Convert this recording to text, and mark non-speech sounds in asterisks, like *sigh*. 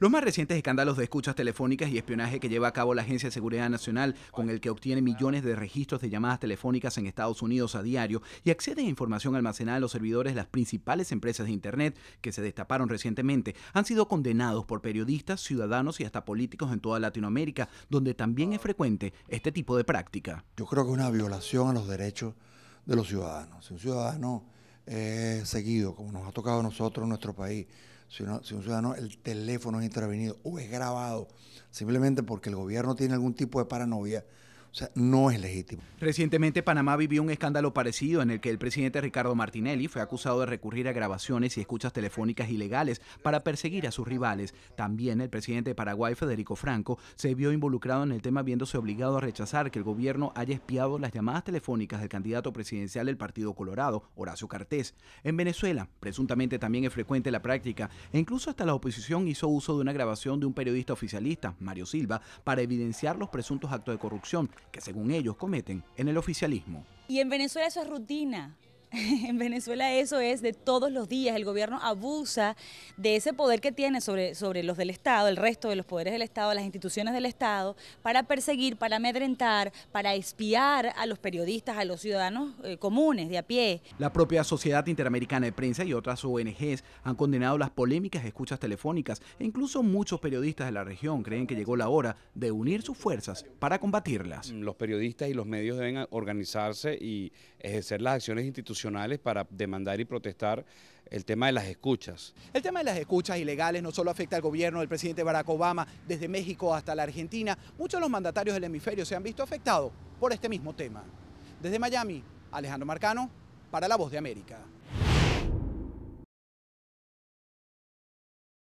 Los más recientes escándalos de escuchas telefónicas y espionaje que lleva a cabo la Agencia de Seguridad Nacional, con el que obtiene millones de registros de llamadas telefónicas en Estados Unidos a diario y accede a información almacenada en los servidores de las principales empresas de Internet que se destaparon recientemente, han sido condenados por periodistas, ciudadanos y hasta políticos en toda Latinoamérica, donde también es frecuente este tipo de práctica. Yo creo que es una violación a los derechos de los ciudadanos. Si un ciudadano es seguido, como nos ha tocado a nosotros en nuestro país, si, un ciudadano el teléfono es intervenido o es grabado simplemente porque el gobierno tiene algún tipo de paranoia, o sea, no es legítimo. Recientemente Panamá vivió un escándalo parecido en el que el presidente Ricardo Martinelli fue acusado de recurrir a grabaciones y escuchas telefónicas ilegales para perseguir a sus rivales. También el presidente de Paraguay, Federico Franco, se vio involucrado en el tema viéndose obligado a rechazar que el gobierno haya espiado las llamadas telefónicas del candidato presidencial del Partido Colorado, Horacio Cartés. En Venezuela, presuntamente también es frecuente la práctica e incluso hasta la oposición hizo uso de una grabación de un periodista oficialista, Mario Silva, para evidenciar los presuntos actos de corrupción que según ellos cometen en el oficialismo. Y en Venezuela eso es rutina. *laughs* en Venezuela eso es de todos los días. El gobierno abusa de ese poder que tiene sobre, sobre los del Estado, el resto de los poderes del Estado, las instituciones del Estado, para perseguir, para amedrentar, para espiar a los periodistas, a los ciudadanos eh, comunes, de a pie. La propia Sociedad Interamericana de Prensa y otras ONGs han condenado las polémicas escuchas telefónicas e incluso muchos periodistas de la región creen que llegó la hora de unir sus fuerzas para combatirlas. Los periodistas y los medios deben organizarse y ejercer las acciones institucionales para demandar y protestar el tema de las escuchas. El tema de las escuchas ilegales no solo afecta al gobierno del presidente Barack Obama, desde México hasta la Argentina, muchos de los mandatarios del hemisferio se han visto afectados por este mismo tema. Desde Miami, Alejandro Marcano, para La Voz de América.